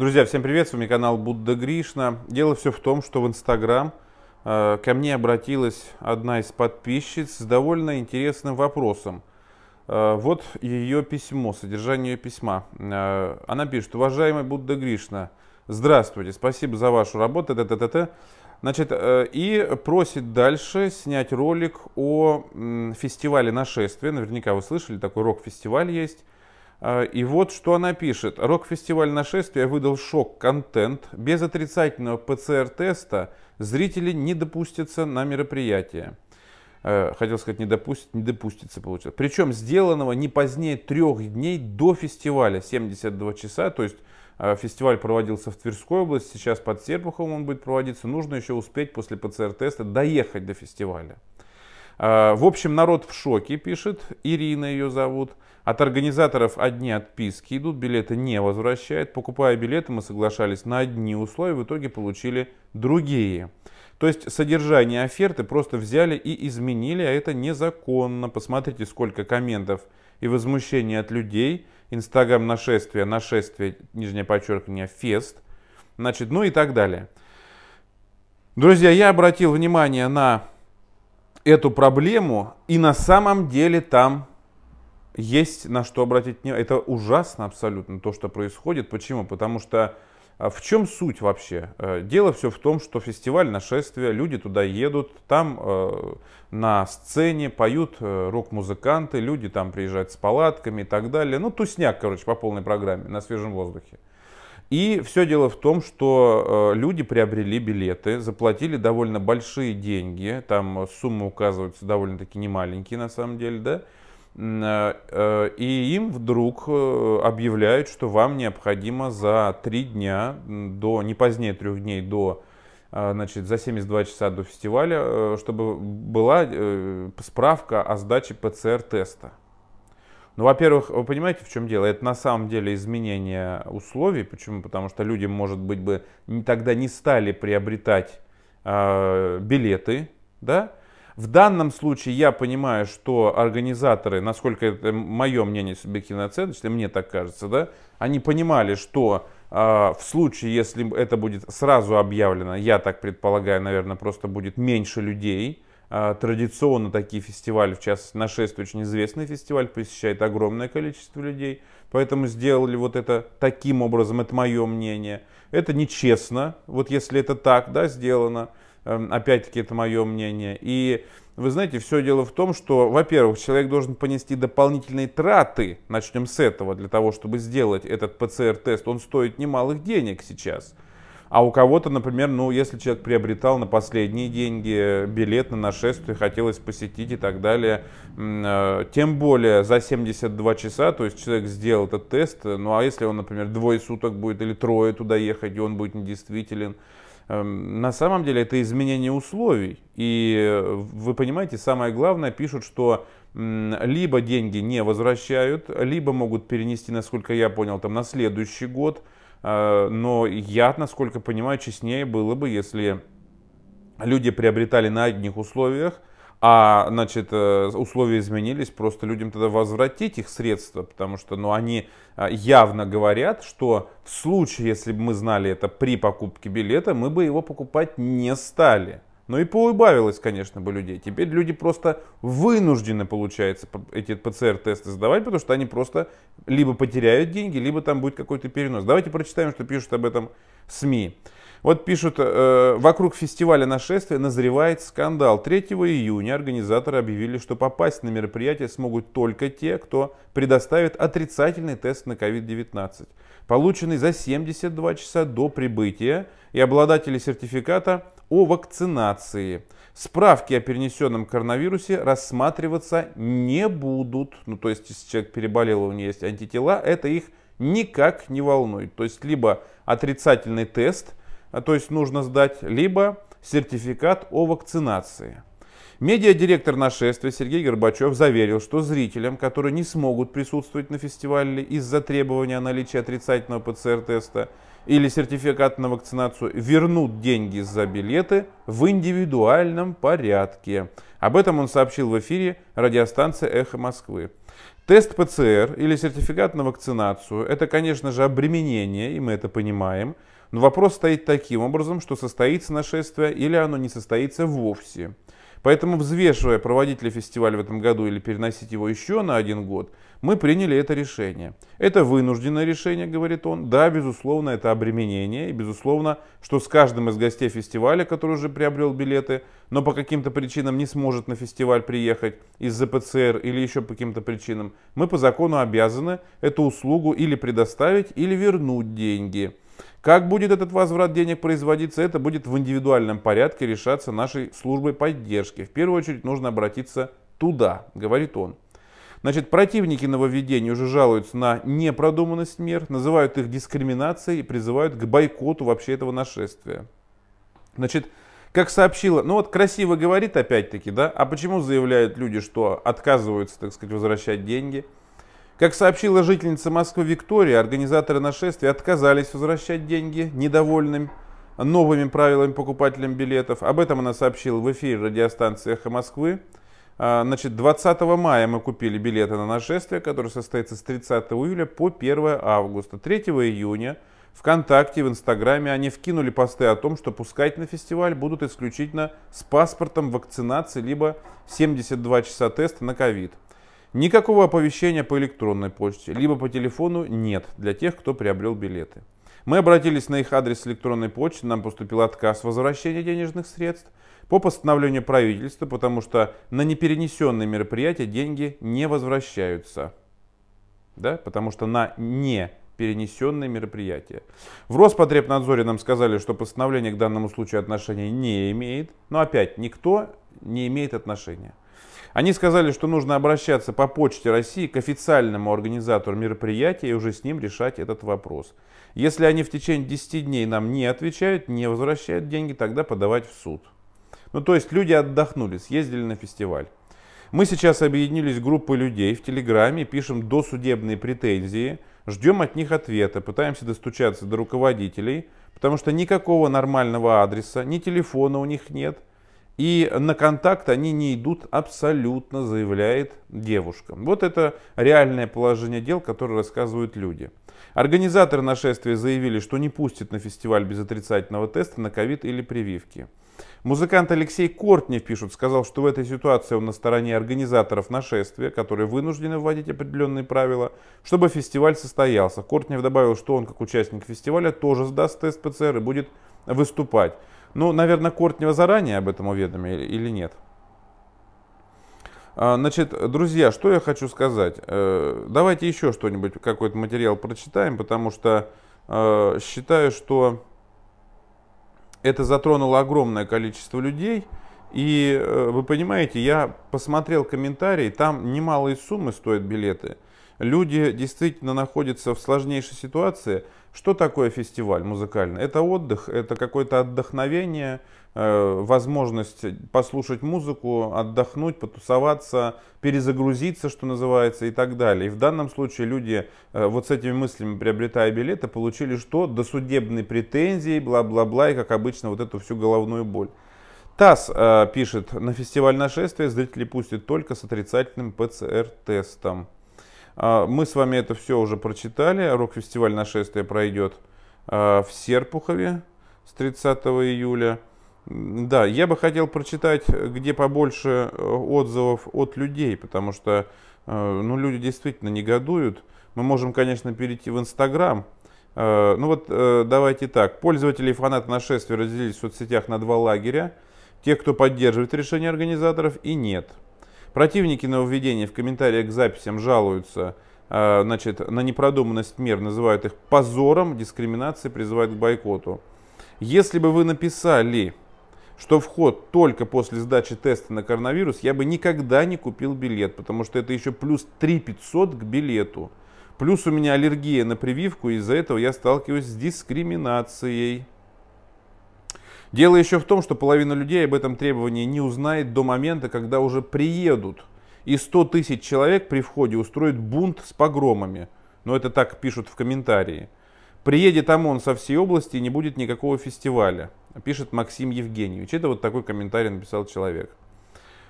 Друзья, всем привет, с вами канал Будда Гришна. Дело все в том, что в Инстаграм э, ко мне обратилась одна из подписчиц с довольно интересным вопросом. Э, вот ее письмо, содержание ее письма. Э, она пишет, уважаемый Будда Гришна, здравствуйте, спасибо за вашу работу, т -т -т -т. Значит, э, и просит дальше снять ролик о фестивале нашествия. Наверняка вы слышали, такой рок-фестиваль есть. Э, и вот что она пишет. Рок-фестиваль нашествия выдал шок-контент. Без отрицательного ПЦР-теста зрители не допустятся на мероприятие. Э, хотел сказать, не, допустит, не допустится, получилось. Причем сделанного не позднее трех дней до фестиваля, 72 часа. То есть э, фестиваль проводился в Тверской области, сейчас под Серпуховым он будет проводиться. Нужно еще успеть после ПЦР-теста доехать до фестиваля. Э, в общем, народ в шоке, пишет. Ирина ее зовут. От организаторов одни отписки идут, билеты не возвращают. Покупая билеты, мы соглашались на одни условия, в итоге получили другие. То есть содержание оферты просто взяли и изменили, а это незаконно. Посмотрите, сколько комментов и возмущений от людей. Инстаграм нашествие, нашествие, нижнее подчеркивание, фест. Значит, ну и так далее. Друзья, я обратил внимание на эту проблему, и на самом деле там есть на что обратить внимание. Это ужасно абсолютно то, что происходит. Почему? Потому что а, в чем суть вообще? Э, дело все в том, что фестиваль нашествия, люди туда едут, там э, на сцене поют э, рок-музыканты, люди там приезжают с палатками и так далее. Ну, тусняк, короче, по полной программе на свежем воздухе. И все дело в том, что э, люди приобрели билеты, заплатили довольно большие деньги, там э, суммы указываются довольно-таки немаленькие на самом деле, да, э, и им вдруг объявляют, что вам необходимо за три дня, до, не позднее трех дней до значит, за 72 часа до фестиваля, чтобы была справка о сдаче ПЦР-теста. Ну, во-первых, вы понимаете, в чем дело? Это на самом деле изменение условий. Почему? Потому что люди, может быть, бы тогда не стали приобретать э, билеты, да? В данном случае я понимаю, что организаторы, насколько это мое мнение субъективно оценочное, мне так кажется, да, они понимали, что э, в случае, если это будет сразу объявлено, я так предполагаю, наверное, просто будет меньше людей, а, традиционно такие фестивали, в частности, «Нашествие» очень известный фестиваль, посещает огромное количество людей. Поэтому сделали вот это таким образом, это мое мнение. Это нечестно, вот если это так, да, сделано. Эм, опять-таки, это мое мнение. И вы знаете, все дело в том, что, во-первых, человек должен понести дополнительные траты, начнем с этого, для того, чтобы сделать этот ПЦР-тест. Он стоит немалых денег сейчас. А у кого-то, например, ну, если человек приобретал на последние деньги билет на нашествие, хотелось посетить и так далее, э, тем более за 72 часа, то есть человек сделал этот тест, э, ну а если он, например, двое суток будет или трое туда ехать, и он будет недействителен, эм, на самом деле это изменение условий. И э, вы понимаете, самое главное, пишут, что либо деньги не возвращают, либо могут перенести, насколько я понял, там на следующий год – Э, но я, насколько понимаю, честнее было бы, если люди приобретали на одних условиях, а, значит, э, условия изменились, просто людям тогда возвратить их средства, потому что, ну, они э, явно говорят, что в случае, если бы мы знали это при покупке билета, мы бы его покупать не стали. Но ну и поубавилось, конечно, бы людей. Теперь люди просто вынуждены, получается, эти ПЦР-тесты сдавать, потому что они просто либо потеряют деньги, либо там будет какой-то перенос. Давайте прочитаем, что пишут об этом СМИ. Вот пишут, э, вокруг фестиваля нашествия назревает скандал. 3 июня организаторы объявили, что попасть на мероприятие смогут только те, кто предоставит отрицательный тест на COVID-19 полученный за 72 часа до прибытия, и обладатели сертификата о вакцинации. Справки о перенесенном коронавирусе рассматриваться не будут. Ну, то есть, если человек переболел, у него есть антитела, это их никак не волнует. То есть, либо отрицательный тест, а, то есть нужно сдать, либо сертификат о вакцинации. Медиадиректор нашествия Сергей Горбачев заверил, что зрителям, которые не смогут присутствовать на фестивале из-за требования о наличии отрицательного ПЦР-теста или сертификата на вакцинацию, вернут деньги за билеты в индивидуальном порядке. Об этом он сообщил в эфире радиостанции «Эхо Москвы». Тест ПЦР или сертификат на вакцинацию – это, конечно же, обременение, и мы это понимаем. Но вопрос стоит таким образом, что состоится нашествие или оно не состоится вовсе – Поэтому, взвешивая, проводить ли фестиваль в этом году или переносить его еще на один год, мы приняли это решение. Это вынужденное решение, говорит он. Да, безусловно, это обременение. И, безусловно, что с каждым из гостей фестиваля, который уже приобрел билеты, но по каким-то причинам не сможет на фестиваль приехать из-за ПЦР или еще по каким-то причинам, мы по закону обязаны эту услугу или предоставить, или вернуть деньги. Как будет этот возврат денег производиться, это будет в индивидуальном порядке решаться нашей службой поддержки. В первую очередь нужно обратиться туда, говорит он. Значит, противники нововведений уже жалуются на непродуманность мер, называют их дискриминацией и призывают к бойкоту вообще этого нашествия. Значит, как сообщила, ну вот красиво говорит опять-таки, да, а почему заявляют люди, что отказываются, так сказать, возвращать деньги – как сообщила жительница Москвы Виктория, организаторы нашествия отказались возвращать деньги недовольным новыми правилами покупателям билетов. Об этом она сообщила в эфире радиостанции «Эхо Москвы». А, значит, 20 мая мы купили билеты на нашествие, которое состоится с 30 июля по 1 августа. 3 июня ВКонтакте, в Инстаграме они вкинули посты о том, что пускать на фестиваль будут исключительно с паспортом вакцинации, либо 72 часа теста на ковид. Никакого оповещения по электронной почте, либо по телефону нет для тех, кто приобрел билеты. Мы обратились на их адрес электронной почты, нам поступил отказ возвращения денежных средств по постановлению правительства, потому что на неперенесенные мероприятия деньги не возвращаются. Да? Потому что на не перенесенные мероприятия. В Роспотребнадзоре нам сказали, что постановление к данному случаю отношения не имеет, но опять никто не имеет отношения. Они сказали, что нужно обращаться по почте России к официальному организатору мероприятия и уже с ним решать этот вопрос. Если они в течение 10 дней нам не отвечают, не возвращают деньги, тогда подавать в суд. Ну то есть люди отдохнули, съездили на фестиваль. Мы сейчас объединились группой людей в Телеграме, пишем досудебные претензии, ждем от них ответа, пытаемся достучаться до руководителей, потому что никакого нормального адреса, ни телефона у них нет – и на контакт они не идут абсолютно, заявляет девушка. Вот это реальное положение дел, которое рассказывают люди. Организаторы нашествия заявили, что не пустят на фестиваль без отрицательного теста на ковид или прививки. Музыкант Алексей Кортнев, пишут, сказал, что в этой ситуации он на стороне организаторов нашествия, которые вынуждены вводить определенные правила, чтобы фестиваль состоялся. Кортнев добавил, что он, как участник фестиваля, тоже сдаст тест ПЦР и будет выступать. Ну, наверное, Кортнева заранее об этом уведомили или нет? А, значит, друзья, что я хочу сказать. Э, давайте еще что-нибудь, какой-то материал прочитаем, потому что э, считаю, что это затронуло огромное количество людей. И э, вы понимаете, я посмотрел комментарии, там немалые суммы стоят билеты – люди действительно находятся в сложнейшей ситуации. Что такое фестиваль музыкальный? Это отдых, это какое-то отдохновение, э, возможность послушать музыку, отдохнуть, потусоваться, перезагрузиться, что называется, и так далее. И в данном случае люди э, вот с этими мыслями, приобретая билеты, получили что? Досудебные претензии, бла-бла-бла, и, как обычно, вот эту всю головную боль. ТАСС э, пишет, на фестиваль нашествия зрители пустят только с отрицательным ПЦР-тестом. А, мы с вами это все уже прочитали. Рок-фестиваль «Нашествие» пройдет а, в Серпухове с 30 июля. Да, я бы хотел прочитать, где побольше э, отзывов от людей, потому что э, ну, люди действительно негодуют. Мы можем, конечно, перейти в Инстаграм. Э, ну вот давайте так. Пользователи и фанаты нашествия разделились в соцсетях на два лагеря. те, кто поддерживает решение организаторов и нет. Противники нововведения в комментариях к записям жалуются э, значит, на непродуманность мер, называют их позором, дискриминацией, призывают к бойкоту. Если бы вы написали, что вход только после сдачи теста на коронавирус, я бы никогда не купил билет, потому что это еще плюс 3 500 к билету. Плюс у меня аллергия на прививку, из-за этого я сталкиваюсь с дискриминацией. Дело еще в том, что половина людей об этом требовании не узнает до момента, когда уже приедут. И 100 тысяч человек при входе устроит бунт с погромами. Но это так пишут в комментарии. Приедет ОМОН со всей области и не будет никакого фестиваля, пишет Максим Евгеньевич. Это вот такой комментарий написал человек.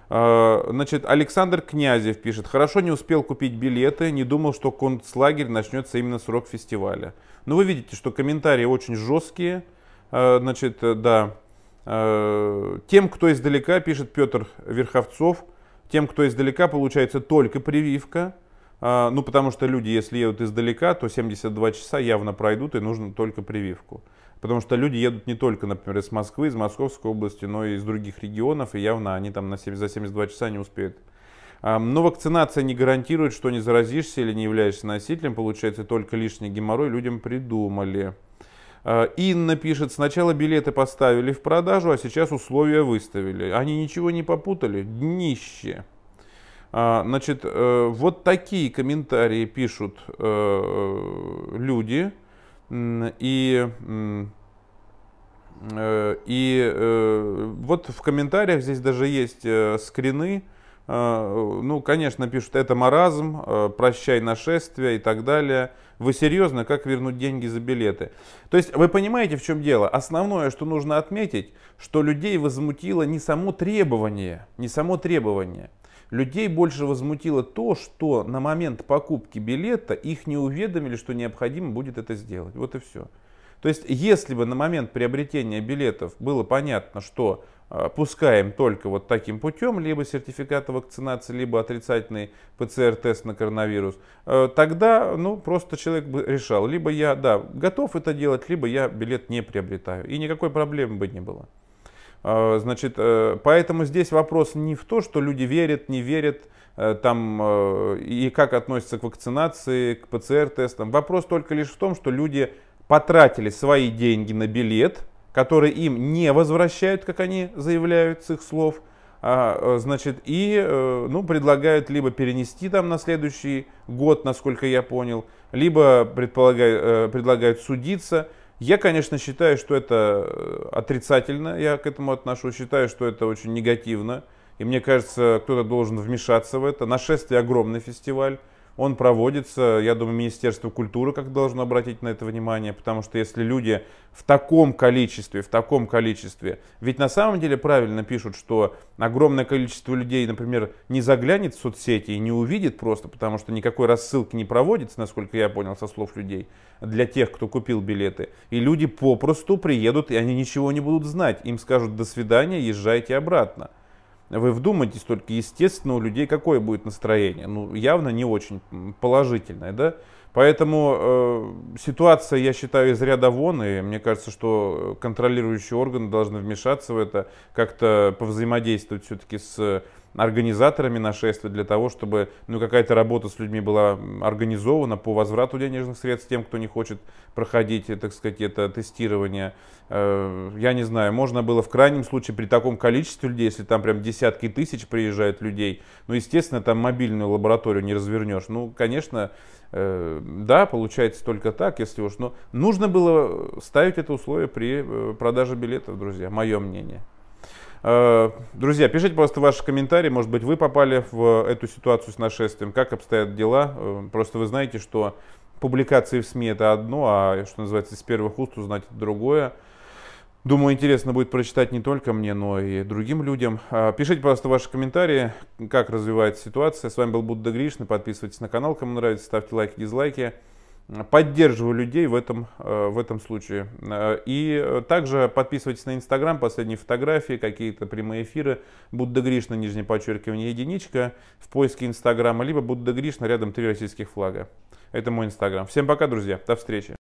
А, значит, Александр Князев пишет, хорошо не успел купить билеты, не думал, что концлагерь начнется именно с фестиваля. Но ну, вы видите, что комментарии очень жесткие, Э, значит, э, да, э, тем, кто издалека, пишет Петр Верховцов, тем, кто издалека, получается только прививка. Ну, потому что люди, если едут издалека, то 72 часа явно пройдут и нужно только прививку. Потому что люди едут не только, например, из Москвы, из Московской области, но и из других регионов, и явно они там на 7, за 72 часа не успеют. Эм, но вакцинация не гарантирует, что не заразишься или не являешься носителем. Получается, только лишний геморрой людям придумали. Э, Инна пишет, сначала билеты поставили в продажу, а сейчас условия выставили. Они ничего не попутали? Днище. А, значит, э, вот такие комментарии пишут э, люди. И, и вот в комментариях здесь даже есть скрины, Э, ну, конечно, пишут, это маразм, э, прощай нашествие и так далее. Вы серьезно, как вернуть деньги за билеты? То есть вы понимаете, в чем дело? Основное, что нужно отметить, что людей возмутило не само требование, не само требование. Людей больше возмутило то, что на момент покупки билета их не уведомили, что необходимо будет это сделать. Вот и все. То есть, если бы на момент приобретения билетов было понятно, что а, пускаем только вот таким путем, либо сертификат о вакцинации, либо отрицательный ПЦР-тест на коронавирус, э, тогда ну, просто человек бы решал, либо я да, готов это делать, либо я билет не приобретаю. И никакой проблемы бы не было. А, значит, э, поэтому здесь вопрос не в то, что люди верят, не верят, э, там, и как относятся к вакцинации, к ПЦР-тестам. Вопрос только лишь в том, что люди потратили свои деньги на билет – которые им не возвращают, как они заявляют с их слов, а, э, значит, и э, ну, предлагают либо перенести там на следующий год, насколько я понял, либо предполагают, э, предлагают судиться. Я, конечно, считаю, что это отрицательно, я к этому отношусь, считаю, что это очень негативно. И мне кажется, кто-то должен вмешаться в это. Нашествие огромный фестиваль. Он проводится, я думаю, Министерство культуры как должно обратить на это внимание, потому что если люди в таком количестве, в таком количестве, ведь на самом деле правильно пишут, что огромное количество людей, например, не заглянет в соцсети и не увидит просто, потому что никакой рассылки не проводится, насколько я понял со слов людей, для тех, кто купил билеты. И люди попросту приедут, и они ничего не будут знать. Им скажут «до свидания, езжайте обратно» вы вдумайтесь только, естественно, у людей какое будет настроение. Ну, явно не очень положительное, да? Поэтому э, ситуация, я считаю, из ряда вон, и мне кажется, что контролирующие органы должны вмешаться в это, как-то повзаимодействовать все-таки с организаторами нашествия для того, чтобы ну, какая-то работа с людьми была организована по возврату денежных средств тем, кто не хочет проходить, э, так сказать, это тестирование. Э, я не знаю, можно было в крайнем случае при таком количестве людей, если там прям десятки тысяч приезжают людей, ну, естественно, там мобильную лабораторию не развернешь. Ну, конечно, э, да, получается только так, если уж, но нужно было ставить это условие при продаже билетов, друзья, мое мнение. Э, друзья, пишите просто ваши комментарии, может быть, вы попали в эту ситуацию с нашествием, как обстоят дела. Э, просто вы знаете, что публикации в СМИ это одно, а что называется, из первых уст узнать это другое. Думаю, интересно будет прочитать не только мне, но и другим людям. Э, пишите, пожалуйста, ваши комментарии, как развивается ситуация. С вами был Будда Гришна. Подписывайтесь на канал, кому нравится, ставьте лайки, дизлайки. Поддерживаю людей в этом, э, в этом случае. Э, и э, также подписывайтесь на Инстаграм, последние фотографии, какие-то прямые эфиры. Будда Гришна, нижнее подчеркивание, единичка в поиске Инстаграма, либо Будда Гришна, рядом три российских флага. Это мой Инстаграм. Всем пока, друзья. До встречи.